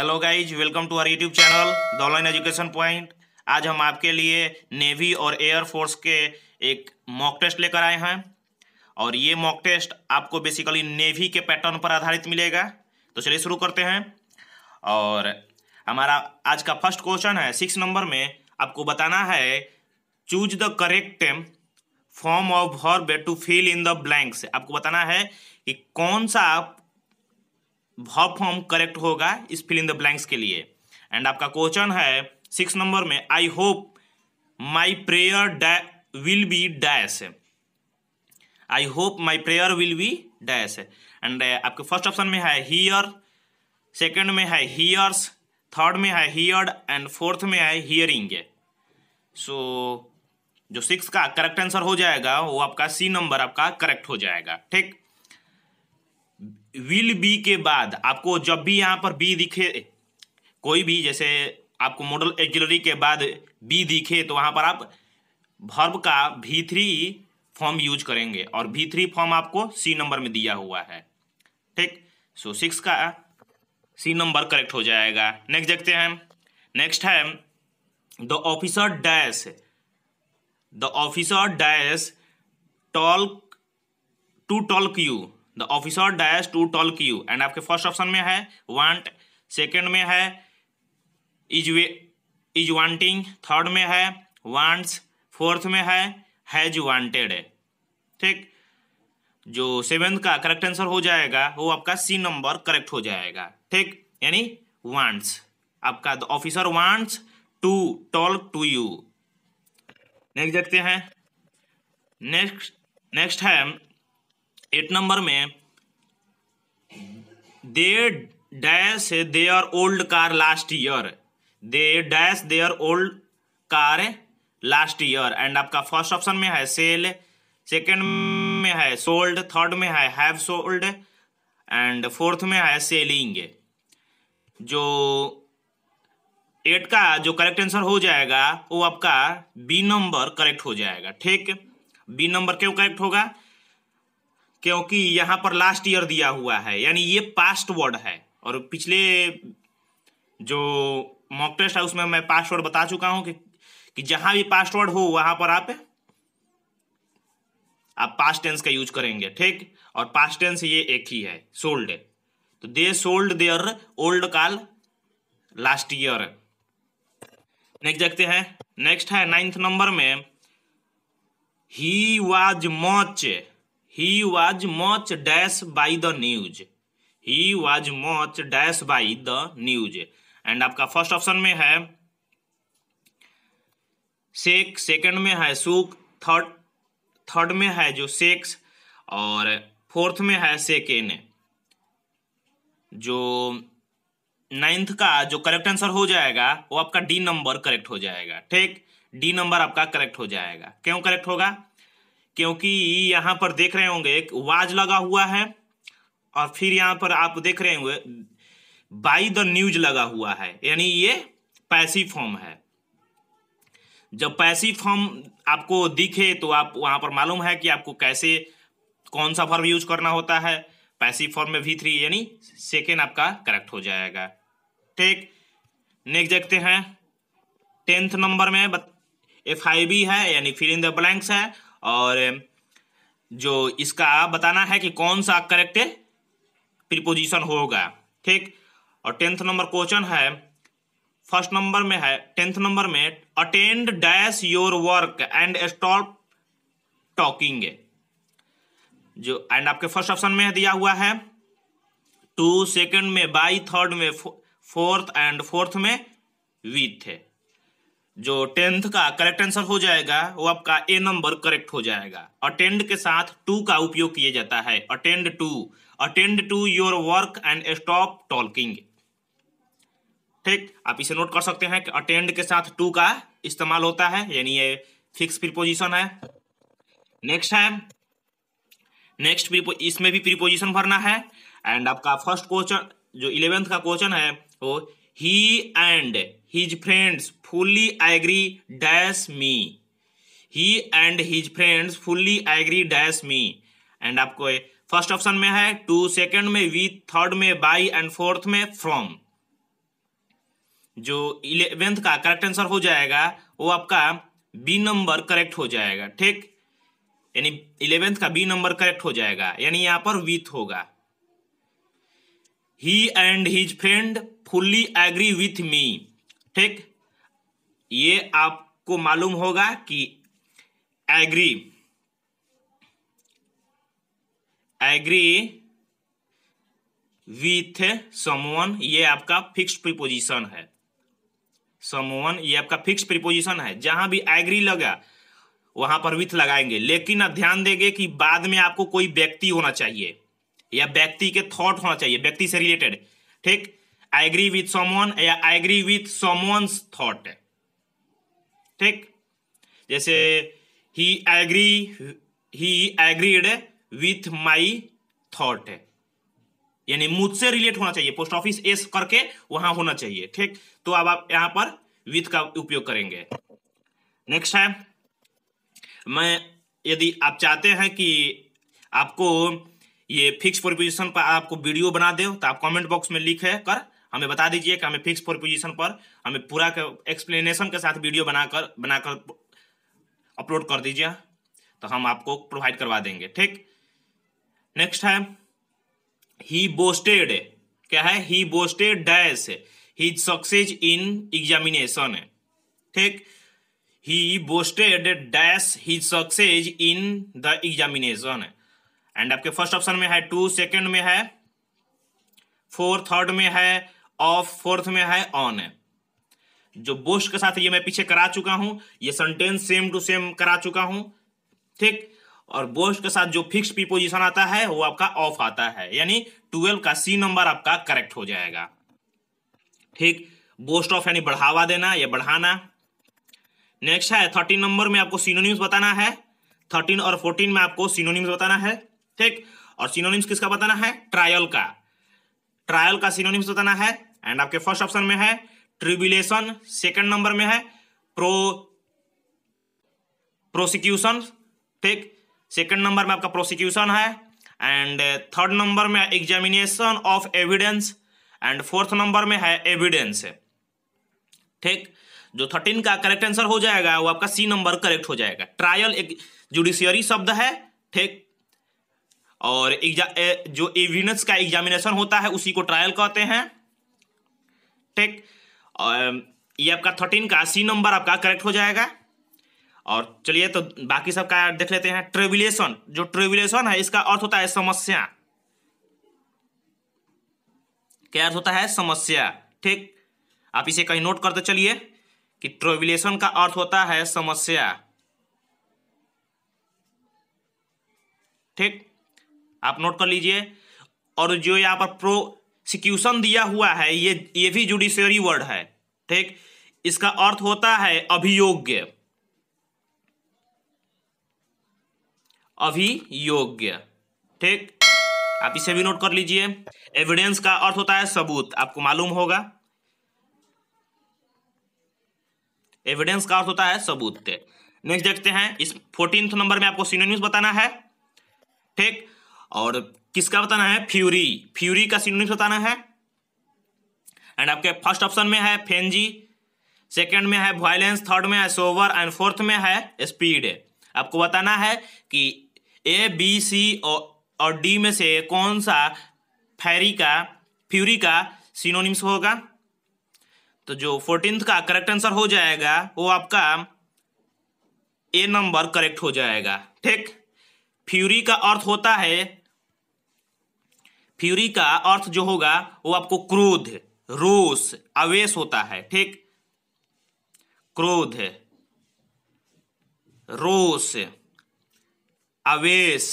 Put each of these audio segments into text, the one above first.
hello guys welcome to our YouTube channel online education point आज हम आपके लिए नेवी और एयर फोर्स के एक मॉक टेस्ट लेकर आए हैं और ये मॉक टेस्ट आपको बेसिकली नेवी के पैटर्न पर आधारित मिलेगा तो चलिए शुरू करते हैं और हमारा आज का फर्स्ट क्वेश्चन है सिक्स नंबर में आपको बताना है choose the correct form of verb to fill in the blanks आपको बताना है कि कौन सा भाव फॉर्म करेक्ट होगा इस फिल इन द ब्लैंक्स के लिए एंड आपका क्वेश्चन है सिक्स नंबर में I hope my prayer will be dash I hope my prayer will be dash and आपके फर्स्ट ऑप्शन में है हियर सेकेंड में है हियर्स थर्ड में है हियर्ड एंड फोर्थ में है हियरिंग सो so, जो सिक्स का करेक्ट आंसर हो जाएगा वो आपका सी नंबर आपका करेक्ट हो जाएगा ठीक विल बी के बाद आपको जब भी यहाँ पर बी दिखे कोई भी जैसे आपको मॉडल एक्जिलरी के बाद बी दिखे तो वहाँ पर आप भर्ब का भी थ्री फॉर्म यूज करेंगे और भी थ्री फॉर्म आपको सी नंबर में दिया हुआ है ठीक सो सिक्स का सी नंबर करेक्ट हो जाएगा नेक्स्ट देखते हैं नेक्स्ट है the officer dash the officer dash talk to talk you the officer dash to talk you and आपके फर्स्ट ऑप्शन में है वांट सेकेंड में है is way is wanting third में है वांट्स फोर्थ में है हैज वांटेड ठीक जो सेवेंथ का करेक्ट आंसर हो जाएगा वो आपका सी नंबर करेक्ट हो जाएगा ठीक यानी वांट्स आपका the officer wants to talk to you next देखते हैं नेक्स्ट नेक्स्ट है एट नंबर में they dash their old car last year they dash their old car last year and आपका फर्स्ट ऑप्शन में है सेल सेकेंड में है sold third में है हैव सोल्ड एंड फोर्थ में है सेलिंग जो एट का जो करेक्ट आंसर हो जाएगा वो आपका बी नंबर करेक्ट हो जाएगा ठीक बी नंबर क्यों करेक्ट होगा क्योंकि यहाँ पर लास्ट ईयर दिया हुआ है यानी ये पास्ट वर्ड है और पिछले जो मॉक टेस्ट है उसमें मैं पासवर्ड बता चुका हूं कि, कि जहां भी पासवर्ड हो वहां पर आप आप पास्ट टेंस का यूज करेंगे ठीक और पास्ट टेंस ये एक ही है सोल्ड तो they sold their old car last year next देखते हैं नेक्स्ट है नाइन्थ नंबर में he was much he was much dash by the news he was much dash by the news and आपका first option में है Sheikh second में है सुख थर्ड थर्ड में है जो सेक्स और फोर्थ में है सेकेन जो नाइन्थ का जो करेक्ट आंसर हो जाएगा वो आपका डी नंबर करेक्ट हो जाएगा ठीक डी नंबर आपका करेक्ट हो जाएगा क्यों करेक्ट होगा क्योंकि यहाँ पर देख रहे होंगे एक वाज लगा हुआ है और फिर यहाँ पर आप देख रहे होंगे बाई द न्यूज लगा हुआ है यानी ये पैसिव फॉर्म है जब पैसिव फॉर्म आपको दिखे तो आप वहां पर मालूम है कि आपको कैसे कौन सा फॉर्म यूज करना होता है पैसिव फॉर्म में भी थ्री यानी सेकेंड आपका करेक्ट हो जाएगा ठीक नेक्स्ट देखते हैं टेंथ नंबर में एफ आई बी है यानी फिल इन द ब्लैंक्स है और um, जो इसका बताना है कि कौन सा करेक्ट प्रिपोजिशन होगा ठीक और टेंथ नंबर क्वेश्चन है फर्स्ट नंबर में है टेंथ नंबर में attend dash your work and stop talking जो एंड आपके फर्स्ट ऑप्शन में दिया हुआ है टू सेकंड में बाई थर्ड में फोर्थ एंड फोर्थ में विथ है जो टेंथ का करेक्ट आंसर हो जाएगा वो आपका ए नंबर करेक्ट हो जाएगा अटेंड के साथ टू का उपयोग किया जाता है attend to attend to your work and stop talking ठीक आप इसे नोट कर सकते हैं कि अटेंड के साथ टू का इस्तेमाल होता है यानी ये फिक्स प्रीपोजिशन है नेक्स्ट है नेक्स्ट इसमें भी प्रीपोजिशन भरना है एंड आपका फर्स्ट क्वेश्चन जो इलेवेंथ का क्वेश्चन है वो he and his friends fully agree dash me he and his friends fully agree dash me and आपको फर्स्ट ऑप्शन में है टू सेकंड में वी थर्ड में बाई एंड फोर्थ में फ्रॉम जो इलेवेंथ का करेक्ट आंसर हो जाएगा वो आपका बी नंबर करेक्ट हो जाएगा ठीक यानी इलेवेंथ का बी नंबर करेक्ट हो जाएगा यानी यहां पर विथ होगा he and his friend fully agree with me ठीक ये आपको मालूम होगा कि एग्री एग्री विथ समवन ये आपका फिक्स प्रीपोजिशन है समवन ये आपका फिक्स प्रीपोजिशन है जहां भी एग्री लगा वहां पर विथ लगाएंगे लेकिन आप ध्यान देंगे कि बाद में आपको कोई व्यक्ति होना चाहिए या व्यक्ति के थॉट होना चाहिए व्यक्ति से रिलेटेड ठीक आई एग्री विथ समवन या I agree with someone's thought ठीक जैसे he agree he agreed with my thought यानी मुझसे रिलेट होना चाहिए पोस्ट ऑफिस एस करके वहां होना चाहिए ठीक तो अब आप यहां पर विथ का उपयोग करेंगे नेक्स्ट है मैं यदि आप चाहते हैं कि आपको ये फिक्स प्रोपोजिशन पर आपको वीडियो बना दे तो आप कमेंट बॉक्स में लिख कर हमें बता दीजिए कि हमें फिक्स फोर पोजिशन पर हमें पूरा एक्सप्लेनेशन के साथ वीडियो बनाकर बनाकर अपलोड कर दीजिए तो हम आपको प्रोवाइड करवा देंगे ठीक नेक्स्ट है ही बोस्टेड क्या है he boasted dash his success in examination ठीक he boasted dash he success in the examination and आपके फर्स्ट ऑप्शन में है टू सेकंड में है फोर थर्ड में है ऑफ फोर्थ में है ऑन है जो बोस्ट के साथ ये मैं पीछे करा चुका हूं ये सेंटेंस सेम टू सेम करा चुका हूं ठीक और बोस्ट के साथ जो फिक्स प्रीपोजिशन आता है वो आपका ऑफ आता है यानी ट्वेल्व का सी नंबर आपका करेक्ट हो जाएगा ठीक बोस्ट ऑफ यानी बढ़ावा देना या बढ़ाना नेक्स्ट है थर्टीन नंबर में आपको सीनोनिम्स बताना है थर्टीन और फोर्टीन में आपको सीनोनिम्स बताना है ठीक और सीनोनिम्स किसका बताना है ट्रायल का ट्रायल का सीनोनिम्स बताना है एंड आपके फर्स्ट ऑप्शन में है ट्रिब्यूलेशन सेकंड नंबर में है प्रो प्रोसिक्यूशन ठीक सेकंड नंबर में आपका प्रोसिक्यूशन है एंड थर्ड नंबर में examination of evidence and fourth number में है एविडेंस ठीक जो थर्टीन का करेक्ट आंसर हो जाएगा वो आपका सी नंबर करेक्ट हो जाएगा ट्रायल एक जुडिशियरी शब्द है ठीक और एग्जा जो एविडेंस का एग्जामिनेशन होता है उसी को ट्रायल कहते हैं ठीक ये आपका थर्टीन का सी नंबर आपका करेक्ट हो जाएगा और चलिए तो बाकी सब का देख लेते हैं ट्रेविलेशन जो ट्रेविलेशन है इसका अर्थ होता है समस्या क्या अर्थ होता है समस्या ठीक आप इसे कहीं नोट करते चलिए कि ट्रेविलेशन का अर्थ होता है समस्या ठीक आप नोट कर लीजिए और जो यहां पर प्रो एक्सिक्यूशन दिया हुआ है ये ये भी जुडिशरी वर्ड है ठीक इसका अर्थ होता है अभियोग्य अभियोग्य ठीक आप इसे भी नोट कर लीजिए एविडेंस का अर्थ होता है सबूत आपको मालूम होगा एविडेंस का अर्थ होता है सबूत नेक्स्ट देखते हैं इस फोर्टीन नंबर में आपको न्यूज बताना है ठीक और किसका बताना है फ्यूरी फ्यूरी का सिनोनिम्स बताना है एंड आपके फर्स्ट ऑप्शन में है फेंजी सेकंड में है वायलेंस थर्ड में है सोवर एंड फोर्थ में है स्पीड आपको बताना है कि ए बी सी और डी में से कौन सा फैरी का फ्यूरी का सिनोनिम्स होगा तो जो फोर्टींथ का करेक्ट आंसर हो जाएगा वो आपका ए नंबर करेक्ट हो जाएगा ठीक फ्यूरी का अर्थ होता है फ्यूरी का अर्थ जो होगा वो आपको क्रोध रोष आवेश होता है ठीक क्रोध रोष आवेश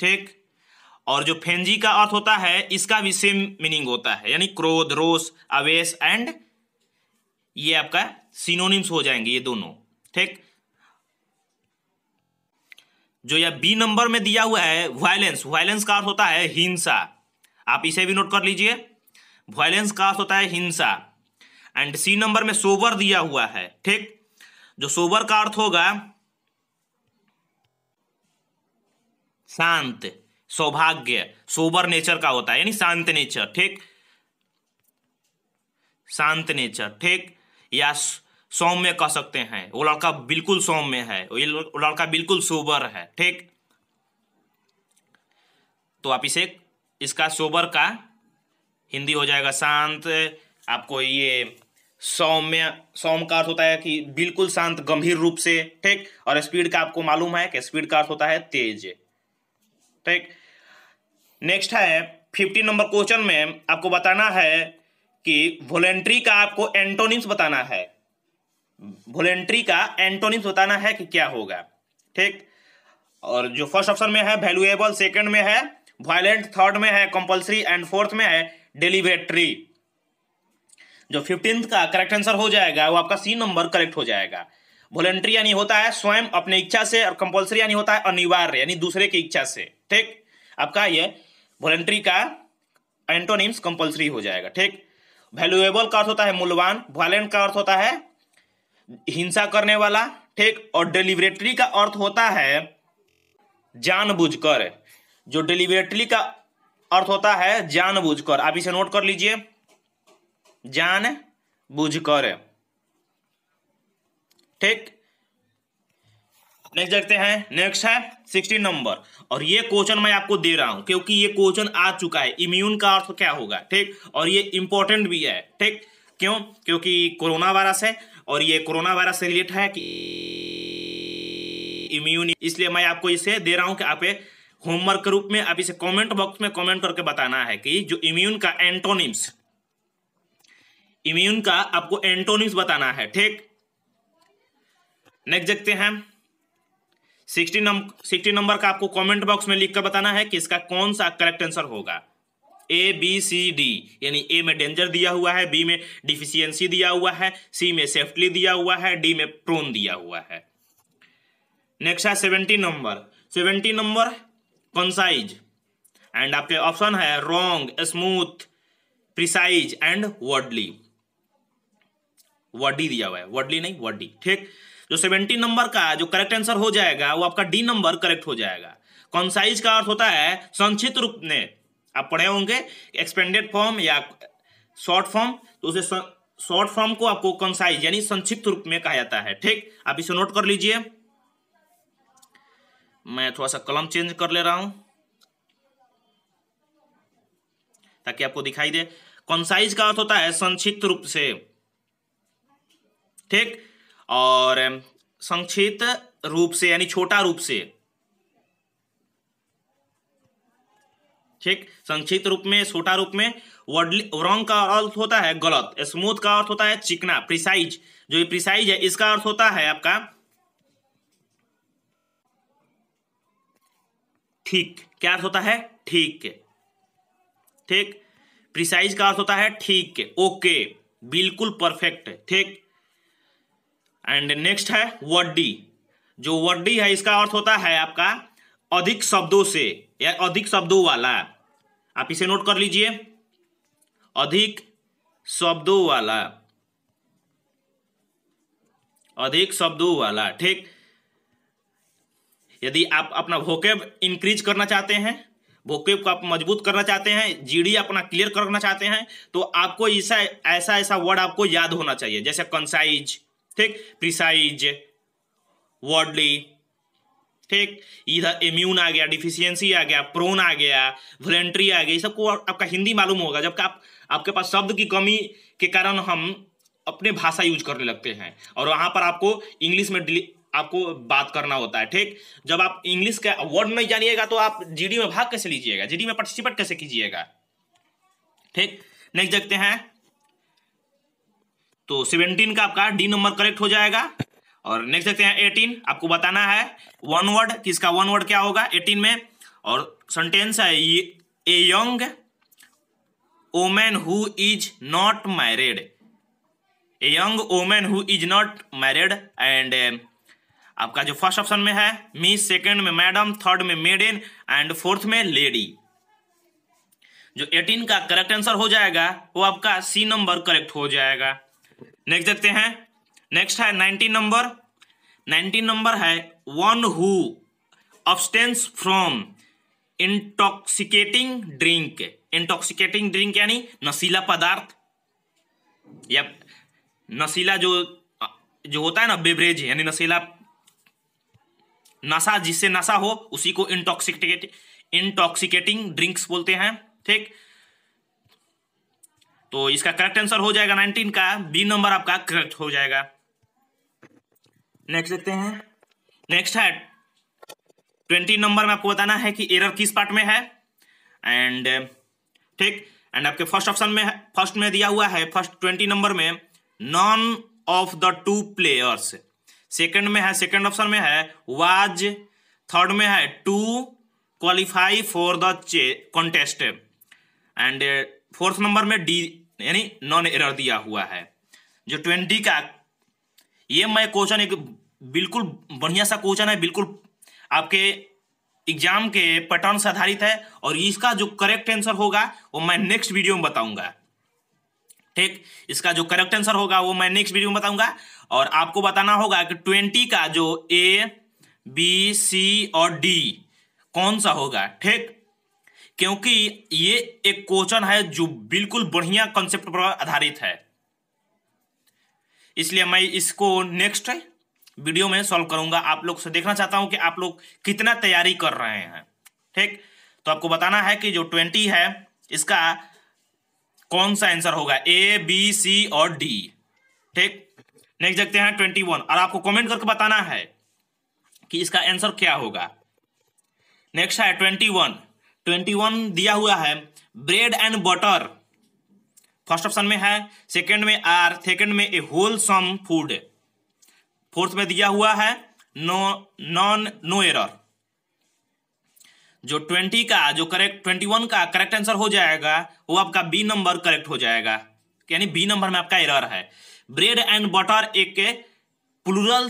ठीक और जो फेंजी का अर्थ होता है इसका भी सेम मीनिंग होता है यानी क्रोध रोष आवेश एंड ये आपका सिनोनिम्स हो जाएंगे ये दोनों ठीक जो यह बी नंबर में दिया हुआ है वायलेंस वायलेंस का अर्थ होता है हिंसा आप इसे भी नोट कर लीजिए वायलेंस का अर्थ होता है हिंसा एंड सी नंबर में सोबर दिया हुआ है ठीक जो सोबर का अर्थ होगा शांत सौभाग्य सोबर नेचर का होता है यानी शांत नेचर ठीक शांत नेचर ठीक या सौम्य कह सकते हैं वो लड़का बिल्कुल सौम्य है ये लड़का बिल्कुल सोबर है ठीक तो आप इसे इसका सोबर का हिंदी हो जाएगा शांत आपको ये सौम्य सौम का अर्थ होता है कि बिल्कुल शांत गंभीर रूप से ठीक और स्पीड का आपको मालूम है कि स्पीड का अर्थ होता है तेज ठीक नेक्स्ट है फिफ्टी नंबर क्वेश्चन में आपको बताना है कि वॉलेंट्री का आपको एंटोनिम्स बताना है वोलेंट्री का एंटोनिम्स बताना है कि क्या होगा ठीक और जो फर्स्ट ऑप्शन में है वैल्यूएबल सेकंड में है वायलेंट थर्ड में है कंपल्सरी एंड फोर्थ में है डिलीवेटरी जो फिफ्टींथ का करेक्ट आंसर हो जाएगा वो आपका सी नंबर करेक्ट हो जाएगा वॉलेंट्री यानी होता है स्वयं अपने इच्छा से और कंपल्सरी यानी होता है अनिवार्य यानी दूसरे की इच्छा से ठीक आपका ये वॉलेंट्री का एंटोनिम्स कंपल्सरी हो जाएगा ठीक वैल्यूएबल का अर्थ होता है मूल्यवान वायलेंट का अर्थ होता है हिंसा करने वाला ठीक और डिलीवरेटरी का अर्थ होता है जानबूझकर जो डिलीवरेटरी का अर्थ होता है जानबूझकर आप इसे नोट कर लीजिए जान बुझकर ठीक नेक्स्ट देखते हैं नेक्स्ट है सिक्सटीन नंबर और ये क्वेश्चन मैं आपको दे रहा हूं क्योंकि ये क्वेश्चन आ चुका है इम्यून का अर्थ क्या होगा ठीक और ये इंपॉर्टेंट भी है ठीक क्यों क्योंकि कोरोना वायरस है और ये कोरोना वायरस से रिलेट है कि इम्यून इसलिए मैं आपको इसे दे रहा हूँ कि आप होमवर्क के रूप में आप इसे कमेंट बॉक्स में कमेंट करके बताना है कि जो इम्यून का एंटोनिम्स इम्यून का आपको एंटोनिम्स बताना है ठीक नेक्स्ट देखते हैं सिक्सटी नंबर सिक्सटी नंबर का आपको कमेंट बॉक्स में लिखकर बताना है कि इसका कौन सा करेक्ट आंसर होगा ए बी सी डी यानी ए में डेंजर दिया हुआ है बी में डिफिशियंसी दिया हुआ है सी में सेफ्टली दिया हुआ है डी में प्रोन दिया हुआ है नेक्स्ट है seventy number seventy number concise and आपके ऑप्शन है wrong smooth precise and wordly wordy दिया हुआ है वर्डली नहीं वर्डी ठीक जो सेवेंटी नंबर का जो करेक्ट आंसर हो जाएगा वो आपका डी नंबर करेक्ट हो जाएगा कॉन्साइज का अर्थ होता है संक्षिप्त रूप में आप पढ़े होंगे एक्सपेंडेड फॉर्म या शॉर्ट फॉर्म तो उसे शॉर्ट फॉर्म को आपको कंसाइज यानी संक्षिप्त रूप में कहा जाता है ठीक आप इसे नोट कर लीजिए मैं थोड़ा सा कलम चेंज कर ले रहा हूं ताकि आपको दिखाई दे कंसाइज का अर्थ होता है संक्षिप्त रूप से ठीक और संक्षिप्त रूप से यानी छोटा रूप से ठीक संक्षिप्त रूप में छोटा रूप में वर्डली रॉन्ग का अर्थ होता है गलत स्मूथ का अर्थ होता है चिकना प्रिसाइज जो ये प्रिसाइज है इसका अर्थ होता है आपका ठीक क्या अर्थ होता है ठीक ठीक प्रिसाइज का अर्थ होता है ठीक ओके बिल्कुल परफेक्ट ठीक एंड नेक्स्ट है वर्डी जो वर्डी है इसका अर्थ होता है आपका अधिक शब्दों से या अधिक शब्दों वाला आप इसे नोट कर लीजिए अधिक शब्दों वाला अधिक शब्दों वाला ठीक यदि आप अपना वोकेब इंक्रीज करना चाहते हैं वोकेब को आप मजबूत करना चाहते हैं जीडी अपना क्लियर करना चाहते हैं तो आपको ऐसा ऐसा ऐसा वर्ड आपको याद होना चाहिए जैसे कंसाइज ठीक प्रिसाइज वर्डली ठीक इधर इम्यून आ गया डिफिशियंसी आ गया प्रोन आ गया वॉलेंट्री आ गया ये सबको आपका हिंदी मालूम होगा जबकि आप आपके पास शब्द की कमी के कारण हम अपने भाषा यूज करने लगते हैं और वहां पर आपको इंग्लिश में आपको बात करना होता है ठीक जब आप इंग्लिश का वर्ड नहीं जानिएगा तो आप जीडी में भाग कैसे लीजिएगा जीडी में पार्टिसिपेट कैसे कीजिएगा ठीक नेक्स्ट देखते हैं तो सेवेंटीन का आपका डी नंबर करेक्ट हो जाएगा और नेक्स्ट देखते हैं एटीन आपको बताना है वन वर्ड किसका वन वर्ड क्या होगा एटीन में और सेंटेंस है a young woman who is not married a young woman who is not married and um, आपका जो फर्स्ट ऑप्शन में है मिस सेकंड में मैडम थर्ड में मेडन एंड फोर्थ में लेडी जो एटीन का करेक्ट आंसर हो जाएगा वो आपका सी नंबर करेक्ट हो जाएगा नेक्स्ट देखते हैं नेक्स्ट है नाइनटीन नंबर नाइनटीन नंबर है one who abstains from intoxicating drink intoxicating drink यानी नशीला पदार्थ या नशीला जो जो होता है ना बेवरेज यानी नशीला नशा जिससे नशा हो उसी को इंटॉक्सिकेट इंटॉक्सिकेटिंग ड्रिंक्स बोलते हैं ठीक तो इसका करेक्ट आंसर हो जाएगा नाइनटीन का बी नंबर आपका करेक्ट हो जाएगा नेक्स्ट देखते हैं नेक्स्ट है ट्वेंटी नंबर में आपको बताना है कि एरर किस पार्ट में है एंड ठीक एंड आपके फर्स्ट ऑप्शन में फर्स्ट में दिया हुआ है फर्स्ट ट्वेंटी नंबर में none of the two players second में है सेकंड ऑप्शन में है वाज थर्ड में है to qualify for the chess contest and fourth number में डी यानी नॉन एरर दिया हुआ है जो ट्वेंटी का ये मैं क्वेश्चन एक बिल्कुल बढ़िया सा क्वेश्चन है बिल्कुल आपके एग्जाम के पैटर्न से आधारित है और इसका जो करेक्ट आंसर होगा वो मैं नेक्स्ट वीडियो में बताऊंगा ठीक इसका जो करेक्ट आंसर होगा वो मैं नेक्स्ट वीडियो में बताऊंगा और आपको बताना होगा कि ट्वेंटी का जो ए बी सी और डी कौन सा होगा ठीक क्योंकि ये एक क्वेश्चन है जो बिल्कुल बढ़िया कॉन्सेप्ट पर आधारित है इसलिए मैं इसको नेक्स्ट वीडियो में सॉल्व करूंगा आप लोग से देखना चाहता हूं कि आप लोग कितना तैयारी कर रहे हैं ठीक तो आपको बताना है कि जो ट्वेंटी है इसका कौन सा आंसर होगा ए बी सी और डी ठीक नेक्स्ट देखते हैं ट्वेंटी वन और आपको कमेंट करके बताना है कि इसका आंसर क्या होगा नेक्स्ट है ट्वेंटी वन ट्वेंटी वन दिया हुआ है bread and butter first option में है सेकंड में आर सेकंड में a wholesome food fourth में दिया हुआ है नो नॉन नो एरर जो ट्वेंटी का जो करेक्ट ट्वेंटी वन का करेक्ट आंसर हो जाएगा वो आपका बी नंबर करेक्ट हो जाएगा यानी बी नंबर में आपका एरर है ब्रेड एंड बटर एक प्लुरल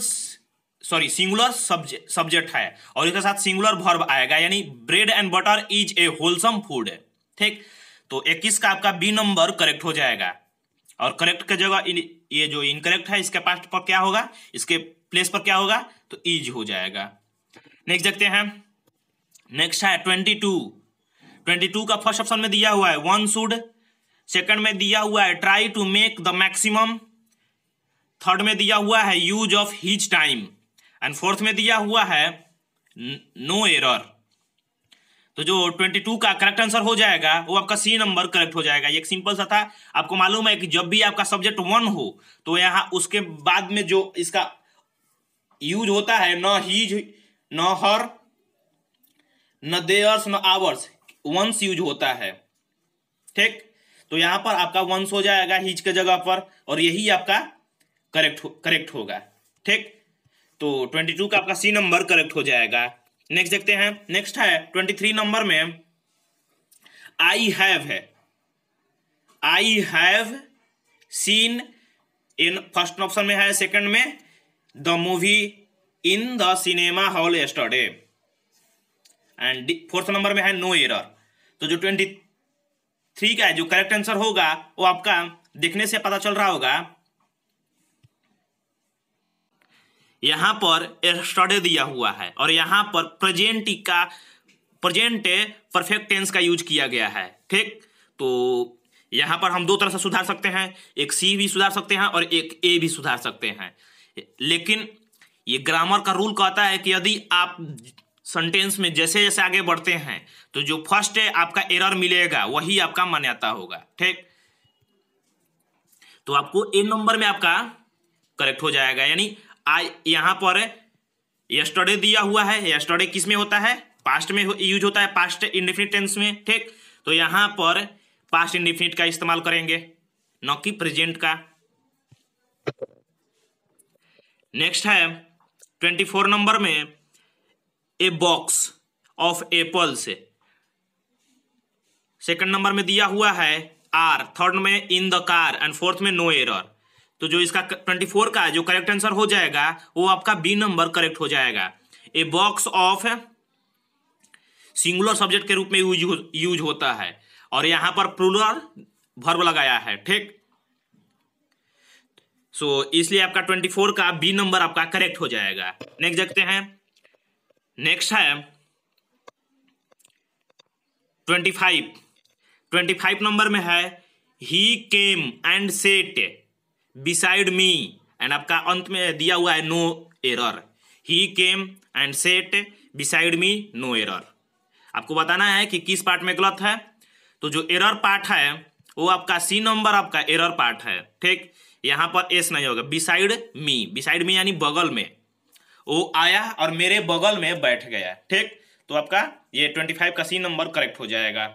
सॉरी सिंगुलर सब्जेक्ट है और इसके साथ सिंगुलर वर्ब आएगा यानी bread and butter is a wholesome food ठीक तो इक्कीस का आपका बी नंबर करेक्ट हो जाएगा और करेक्ट की जगह ये जो इनकरेक्ट है इसके पास्ट पर क्या होगा इसके प्लेस पर क्या होगा तो इज हो जाएगा नेक्स्ट देखते हैं नेक्स्ट है ट्वेंटी टू ट्वेंटी टू का फर्स्ट ऑप्शन में दिया हुआ है वन शुड सेकंड में दिया हुआ है try to make the maximum third में दिया हुआ है use of his time and fourth में दिया हुआ है नो एरर तो जो 22 का करेक्ट आंसर हो जाएगा वो आपका सी नंबर करेक्ट हो जाएगा ये एक सिंपल सा था आपको मालूम है कि जब भी आपका सब्जेक्ट वन हो तो यहाँ उसके बाद में जो इसका यूज होता है न ही न हर न देयर्स न आवर्स वंस यूज होता है ठीक तो यहाँ पर आपका वंस हो जाएगा हीज के जगह पर और यही आपका करेक्ट हो, करेक्ट होगा ठीक तो 22 का आपका सी नंबर करेक्ट हो जाएगा नेक्स्ट देखते हैं नेक्स्ट है ट्वेंटी थ्री नंबर में आई हैव है I have seen in first option में है सेकंड में the movie in the cinema hall yesterday and fourth number में है नो एरर तो जो ट्वेंटी थ्री का है जो करेक्ट आंसर होगा वो आपका देखने से पता चल रहा होगा यहाँ पर स्टडे दिया हुआ है और यहाँ पर प्रेजेंट का प्रेजेंट परफेक्ट टेंस का यूज किया गया है ठीक तो यहाँ पर हम दो तरह से सुधार सकते हैं एक सी भी सुधार सकते हैं और एक ए भी सुधार सकते हैं लेकिन ये ग्रामर का रूल कहता है कि यदि आप सेंटेंस में जैसे जैसे आगे बढ़ते हैं तो जो फर्स्ट है आपका एरर मिलेगा वही आपका मान्यता होगा ठीक तो आपको ए नंबर में आपका करेक्ट हो जाएगा यानी आई यहाँ पर यस्टरडे दिया हुआ है यस्टरडे किस में होता है पास्ट में यूज होता है पास्ट इंडिफिनिट टेंस में ठीक तो यहाँ पर पास्ट इंडिफिनिट का इस्तेमाल करेंगे न कि प्रेजेंट का नेक्स्ट है ट्वेंटी फोर नंबर में a box of apples second number में दिया हुआ है आर थर्ड में in the car and fourth में नो एरर तो जो इसका ट्वेंटी फोर का जो करेक्ट आंसर हो जाएगा वो आपका बी नंबर करेक्ट हो जाएगा a box of singular subject के रूप में यूज यूज होता है और यहां पर प्लूरल भर्ब लगाया है ठीक सो so, इसलिए आपका ट्वेंटी फोर का बी नंबर आपका करेक्ट हो जाएगा नेक्स्ट देखते हैं नेक्स्ट है twenty five twenty five number में है he came and sat beside me and आपका अंत में दिया हुआ है no error he came and sat beside me no error आपको बताना है कि किस पार्ट में गलत है तो जो एरर पार्ट है वो आपका सी नंबर आपका एरर पार्ट है ठीक यहां पर एस नहीं होगा बिसाइड मी बिसाइड मी यानी बगल में वो आया और मेरे बगल में बैठ गया ठीक तो आपका ये ट्वेंटी फाइव का सी नंबर करेक्ट हो जाएगा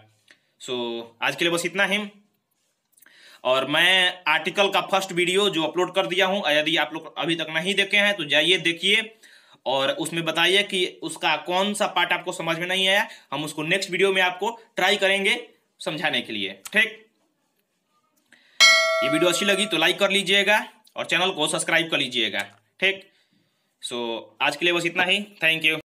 सो so, आज के लिए बस इतना ही और मैं आर्टिकल का फर्स्ट वीडियो जो अपलोड कर दिया हूँ यदि आप लोग अभी तक नहीं देखे हैं तो जाइए देखिए और उसमें बताइए कि उसका कौन सा पार्ट आपको समझ में नहीं आया हम उसको नेक्स्ट वीडियो में आपको ट्राई करेंगे समझाने के लिए ठीक ये वीडियो अच्छी लगी तो लाइक कर लीजिएगा और चैनल को सब्सक्राइब कर लीजिएगा ठीक सो so, आज के लिए बस इतना ही थैंक यू